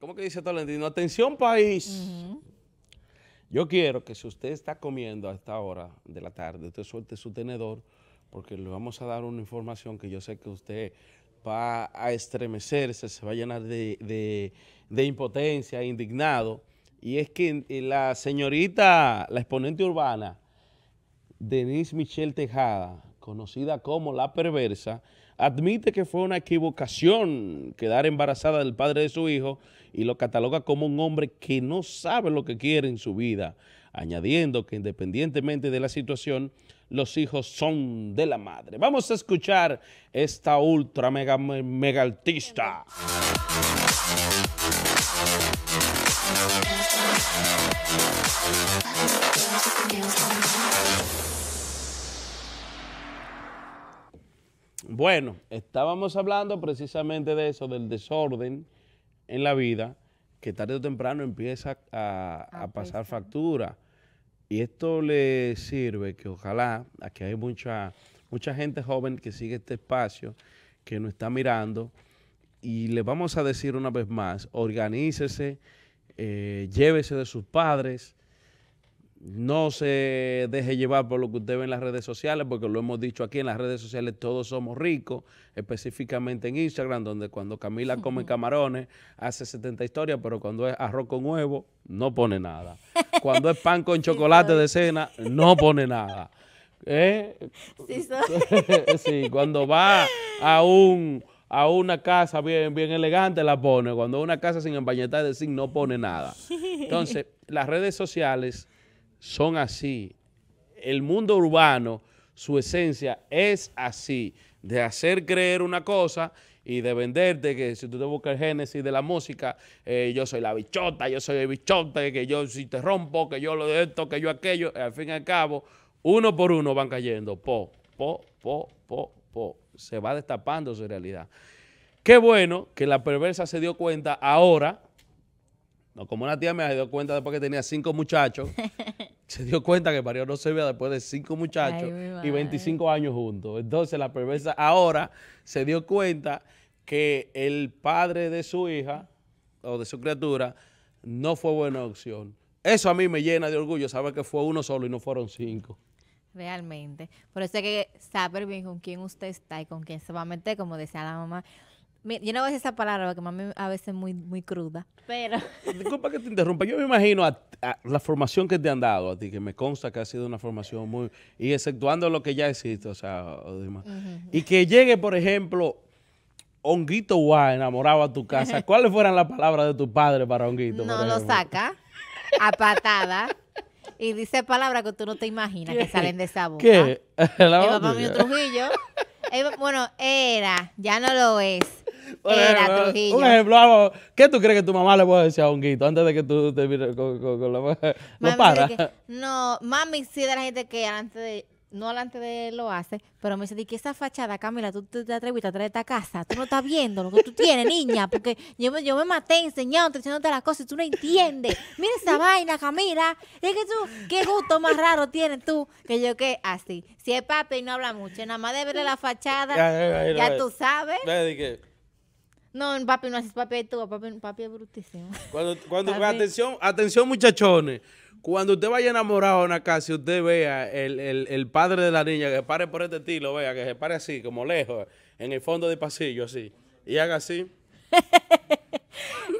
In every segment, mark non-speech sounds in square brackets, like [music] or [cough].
¿Cómo que dice Tolentino? Atención, país. Yo quiero que si usted está comiendo a esta hora de la tarde, usted suelte su tenedor porque le vamos a dar una información que yo sé que usted va a estremecerse, se va a llenar de, de impotencia, indignado. Y es que eh, la señorita, la exponente urbana, Denise Michelle Tejada, conocida como La Perversa, admite que fue una equivocación quedar embarazada del padre de su hijo y lo cataloga como un hombre que no sabe lo que quiere en su vida, añadiendo que independientemente de la situación, los hijos son de la madre. Vamos a escuchar esta ultra mega, mega artista. Bueno, estábamos hablando precisamente de eso, del desorden en la vida, que tarde o temprano empieza a, pasar factura. Y esto le sirve que ojalá, aquí hay mucha, mucha gente joven que sigue este espacio, que nos está mirando, y le vamos a decir una vez más, organícese, eh, llévese de sus padres, no se deje llevar por lo que usted ve en las redes sociales, porque lo hemos dicho aquí, en las redes sociales todos somos ricos, específicamente en Instagram, donde cuando Camila come camarones hace 70 historias, pero cuando es arroz con huevo, no pone nada. Cuando es pan con [laughs] chocolate de cena, no pone nada. ¿Eh? [laughs] Sí, cuando va a un a una casa bien, bien elegante la pone, cuando una casa sin empañetar de zinc no pone nada. [laughs] Entonces, las redes sociales son así. El mundo urbano, su esencia es así, de hacer creer una cosa y de venderte que si tú te buscas el génesis de la música, eh, yo soy la bichota, yo soy el bichote, que yo si te rompo, que yo lo de esto, que yo aquello, al fin y al cabo, uno por uno van cayendo, po, po, po, po, po, se va destapando su realidad. Qué bueno que la perversa se dio cuenta ahora, no como una tía me ha dado cuenta después que tenía cinco muchachos, [laughs] se dio cuenta que parió no se vea después de cinco muchachos y 25 años juntos. Entonces la perversa ahora se dio cuenta que el padre de su hija o de su criatura no fue buena opción. Eso a mí me llena de orgullo, saber que fue uno solo y no fueron cinco. Realmente. Por eso es que saber bien con quién usted está y con quién se va a meter, como decía la mamá. Yo no veo esa palabra que mami a veces es muy, muy cruda, pero... [laughs] Disculpa que te interrumpa. Yo me imagino la formación que te han dado a ti, que me consta que ha sido una formación muy... Y exceptuando lo que ya existe, o sea, Y que llegue, por ejemplo, Honguito Guá enamorado a tu casa. [laughs] ¿Cuáles fueran las palabras de tu padre para Honguito? No lo saca a patada. Y dice palabras que tú no te imaginas que salen de esa boca. ¿Qué? [laughs] el papá mío Trujillo. bueno, era, ya no lo es era Un ejemplo, vamos, ¿qué tú crees que tu mamá le puede decir a guito antes de que tú te mires con, la mujer? no, mami sí de la gente que antes de no antes de lo hace, pero me dice que esa fachada, Camila, tú te atreviste a traer esta casa, tú no estás viendo lo que tú tienes, niña, porque yo me, yo me maté enseñándote, enseñándote las cosas y tú no entiendes. Mira esa [laughs] vaina, Camila, es que tú, qué gusto más raro tienes tú que yo que así. Si es papi y no habla mucho, nada más de ver la fachada, ya, ya tú sabes. No, papi, no haces papi de todo. papi, es brutísimo. Cuando, cuando, atención, atención muchachones, cuando usted vaya enamorado en una casa y usted vea el, el, padre de la niña que se pare por este estilo, vea, que se pare así, como lejos, en el fondo del pasillo, así, y haga así. [laughs]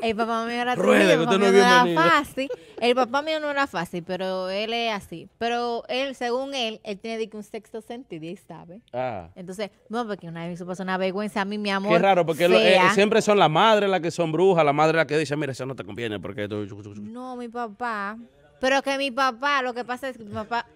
El papá mío no era fácil. El papá mío no era fácil, pero él es así. Pero él, según él, él tiene un sexto sentido y sabe. Ah. Entonces, no, porque una vez me pasó una vergüenza a mí, mi amor. Qué raro, porque eh, siempre son las madres las que son brujas, la madre la que dice, mira, eso no te conviene, porque... No, mi papá. Pero que mi papá, lo que pasa es que mi papá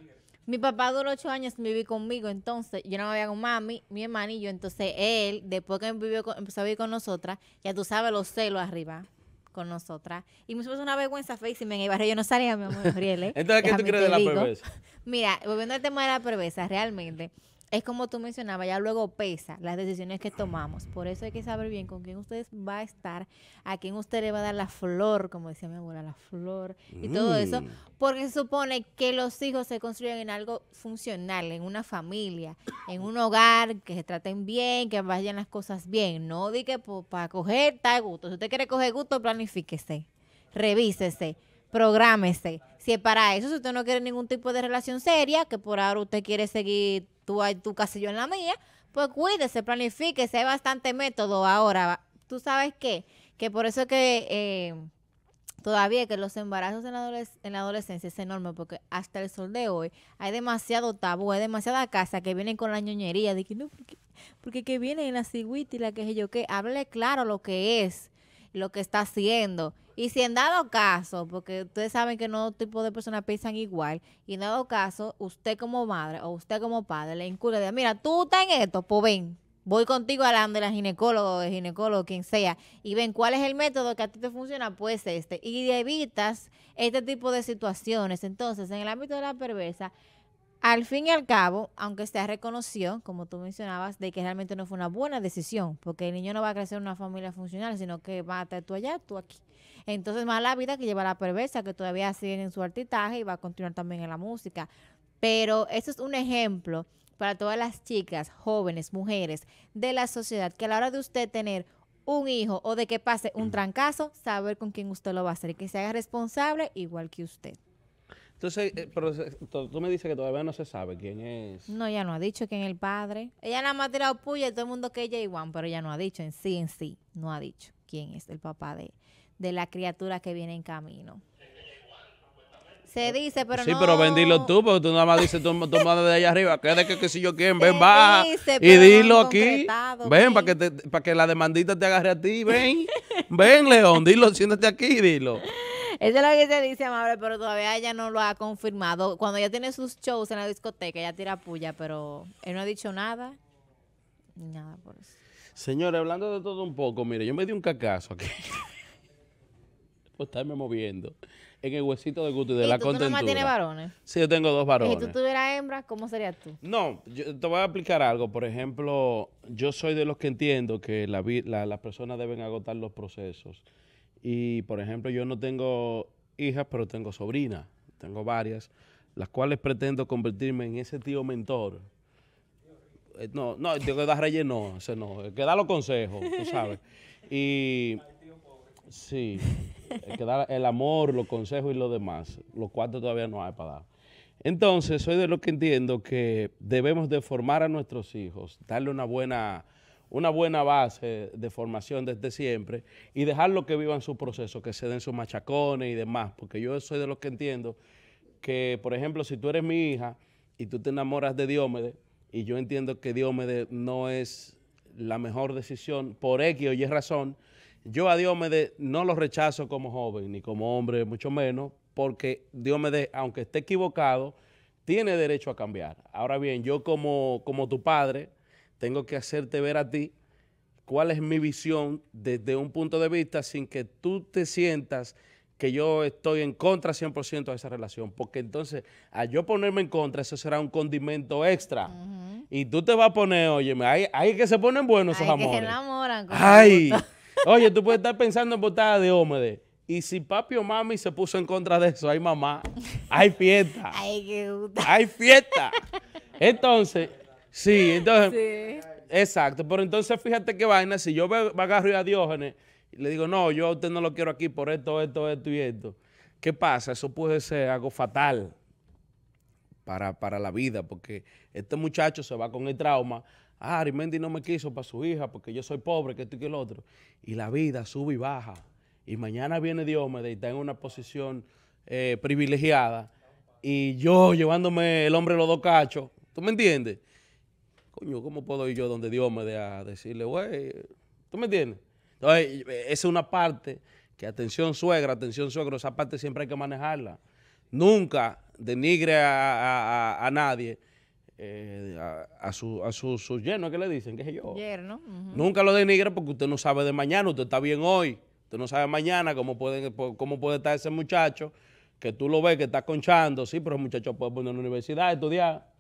mi papá duró ocho años viví conmigo, entonces yo no me había con mami, mi y yo, Entonces él, después que empezó a vivir con nosotras, ya tú sabes los celos arriba con nosotras. Y me puso una vergüenza Facebook en el barrio. Yo no salía, mi amor, Gabriel. [laughs] ¿eh? Entonces, ¿qué tú crees de la perversa? Mira, volviendo al tema de la perversa, realmente es como tú mencionabas, ya luego pesa las decisiones que tomamos. Por eso hay que saber bien con quién usted va a estar, a quién usted le va a dar la flor, como decía mi abuela, la flor y todo eso, mm. porque se supone que los hijos se construyen en algo funcional, en una familia, en un hogar, que se traten bien, que vayan las cosas bien. No di que para coger tal gusto. Si usted quiere coger gusto, planifíquese, revísese prográmese. Si es para eso, si usted no quiere ningún tipo de relación seria, que por ahora usted quiere seguir tú hay tu casa en la mía, pues cuídese, planifíquese, hay bastante método ahora. ¿Tú sabes qué? Que por eso que eh, todavía que los embarazos en la, adolescencia es enorme, porque hasta el sol de hoy hay demasiado tabú, hay demasiada casa que vienen con la ñoñería de que no, porque, que vienen en la cigüita y la que yo que hable claro lo que es, lo que está haciendo y si en dado caso, porque ustedes saben que no tipo de personas piensan igual, y en dado caso, usted como madre o usted como padre le incurre de, mira, tú estás en esto, pues ven, voy contigo a la, de la ginecólogo, ginecólogo, quien sea, y ven cuál es el método que a ti te funciona, pues este. Y evitas este tipo de situaciones. Entonces, en el ámbito de la perversa, al fin y al cabo, aunque se reconocido, como tú mencionabas, de que realmente no fue una buena decisión, porque el niño no va a crecer en una familia funcional, sino que va a estar tú allá, tú aquí. Entonces, más la vida que lleva la perversa, que todavía sigue en su artitaje y va a continuar también en la música. Pero eso es un ejemplo para todas las chicas, jóvenes, mujeres de la sociedad, que a la hora de usted tener un hijo o de que pase un trancazo, saber con quién usted lo va a hacer y que se haga responsable igual que usted. Entonces, eh, tú me dices que todavía no se sabe quién es. No, ella no ha dicho quién es el padre. Ella nada más ha tirado puya y todo el mundo que ella es pero ella no ha dicho en sí, en sí, no ha dicho quién es el papá de, de la criatura que viene en camino. Se eh, dice, pero sí, pero ven, dilo tú, porque tú nada más dices, tú, tú de allá arriba, que de que, si yo quién, ven, va. y dilo aquí. Ven, para que, para que la demandita te agarre a ti, ven. ven, León, dilo, siéntate aquí y dilo. [laughs] Eso es lo que se dice, Amable, pero todavía ella no lo ha confirmado. Cuando ella tiene sus shows en la discoteca, ella tira puya, pero él no ha dicho nada. Nada por eso. Señores, hablando de todo un poco, mire, yo me di un cacazo aquí. [laughs] por estarme moviendo en el huesito de Guti de la tú, ¿Y ¿Tú no tienes varones? Sí, yo tengo dos varones. ¿Y si tú tuvieras hembras, cómo serías tú? No, yo te voy a explicar algo. Por ejemplo, yo soy de los que entiendo que las las personas deben agotar los procesos y, por ejemplo, yo no tengo hijas, pero tengo sobrinas, tengo varias, las cuales pretendo convertirme en ese tío mentor. Eh, no, no, tío que da reyes no, ese no, el que da los consejos, tú sabes. [laughs] Y... Sí, el que da el amor, los consejos y lo demás, los cuatro todavía no hay para dar. Entonces, soy de los que entiendo que debemos de formar a nuestros hijos, darle una buena una buena base de formación desde siempre y dejarlo que vivan su proceso, que se den sus machacones y demás, porque yo soy de los que entiendo que, por ejemplo, si tú eres mi hija y tú te enamoras de Diomedes y yo entiendo que Diomedes no es la mejor decisión por X y es razón, yo a Diomedes no lo rechazo como joven ni como hombre, mucho menos, porque Diomedes, aunque esté equivocado, tiene derecho a cambiar. Ahora bien, yo como, como tu padre, tengo que hacerte ver a ti cuál es mi visión desde un punto de vista sin que tú te sientas que yo estoy en contra 100% de esa relación, porque entonces al yo ponerme en contra, eso será un condimento extra. Y tú te vas a poner, oye, hay, que se ponen buenos hay esos amores. enamoran. Ay, [laughs] oye, tú puedes estar pensando en botada de hombre. Y si papi o mami se puso en contra de eso, hay mamá, hay fiesta. [laughs] Ay, qué gusta. Hay fiesta. Entonces, Sí, entonces. Exacto, pero entonces fíjate qué vaina, si yo agarro a Diógenes y le digo, no, yo a usted no lo quiero aquí por esto, esto, esto y esto, ¿qué pasa? Eso puede ser algo fatal para, la vida, porque este muchacho se va con el trauma, ah, Arimendi no me quiso para su hija porque yo soy pobre, que esto y que el otro, y la vida sube y baja, y mañana viene Diógenes y está en una posición eh, privilegiada, y yo llevándome el hombre los dos cachos, ¿tú me entiendes?, coño, ¿cómo puedo ir yo donde Dios me dé a decirle, güey? ¿Tú me entiendes? Entonces, eh, esa es una parte que, atención suegra, atención suegro, esa parte siempre hay que manejarla. Nunca denigre a, nadie. Eh, a, sus su, a yerno, ¿qué le dicen? ¿Qué sé yo? Yerno. Nunca lo denigre porque usted no sabe de mañana, usted está bien hoy, usted no sabe mañana cómo puede, cómo puede estar ese muchacho que tú lo ves que está conchando, sí, pero el muchacho puede poner en la universidad, estudiar.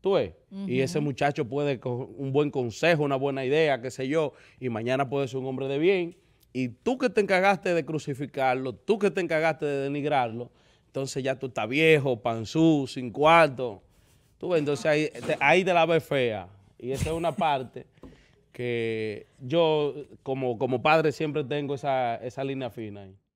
¿Tú ves? Y ese muchacho puede con un buen consejo, una buena idea, qué sé yo, y mañana puede ser un hombre de bien. Y tú que te encargaste de crucificarlo, tú que te encargaste de denigrarlo, entonces ya tú estás viejo, panzú, sin cuarto. Tú ves, entonces ahí te, la ves fea. Y esa es una parte que yo como, como padre siempre tengo esa, esa línea fina ahí.